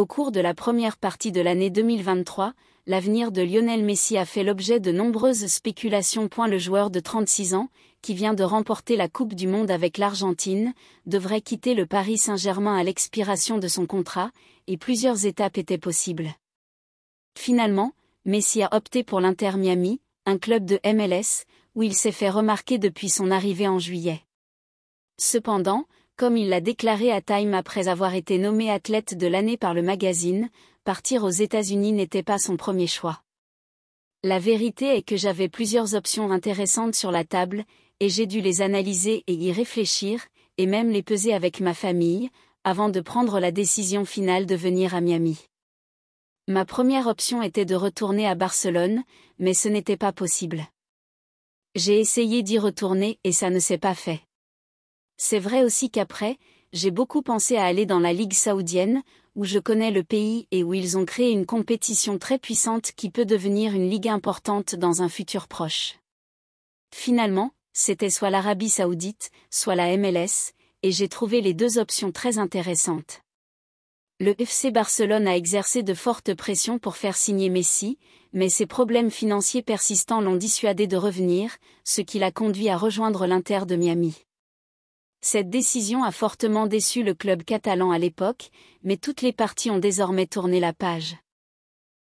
Au cours de la première partie de l'année 2023, l'avenir de Lionel Messi a fait l'objet de nombreuses spéculations. Le joueur de 36 ans, qui vient de remporter la Coupe du Monde avec l'Argentine, devrait quitter le Paris Saint-Germain à l'expiration de son contrat, et plusieurs étapes étaient possibles. Finalement, Messi a opté pour l'Inter Miami, un club de MLS, où il s'est fait remarquer depuis son arrivée en juillet. Cependant, comme il l'a déclaré à Time après avoir été nommé athlète de l'année par le magazine, partir aux États-Unis n'était pas son premier choix. La vérité est que j'avais plusieurs options intéressantes sur la table, et j'ai dû les analyser et y réfléchir, et même les peser avec ma famille, avant de prendre la décision finale de venir à Miami. Ma première option était de retourner à Barcelone, mais ce n'était pas possible. J'ai essayé d'y retourner et ça ne s'est pas fait. C'est vrai aussi qu'après, j'ai beaucoup pensé à aller dans la Ligue saoudienne, où je connais le pays et où ils ont créé une compétition très puissante qui peut devenir une ligue importante dans un futur proche. Finalement, c'était soit l'Arabie saoudite, soit la MLS, et j'ai trouvé les deux options très intéressantes. Le FC Barcelone a exercé de fortes pressions pour faire signer Messi, mais ses problèmes financiers persistants l'ont dissuadé de revenir, ce qui l'a conduit à rejoindre l'Inter de Miami. Cette décision a fortement déçu le club catalan à l'époque, mais toutes les parties ont désormais tourné la page.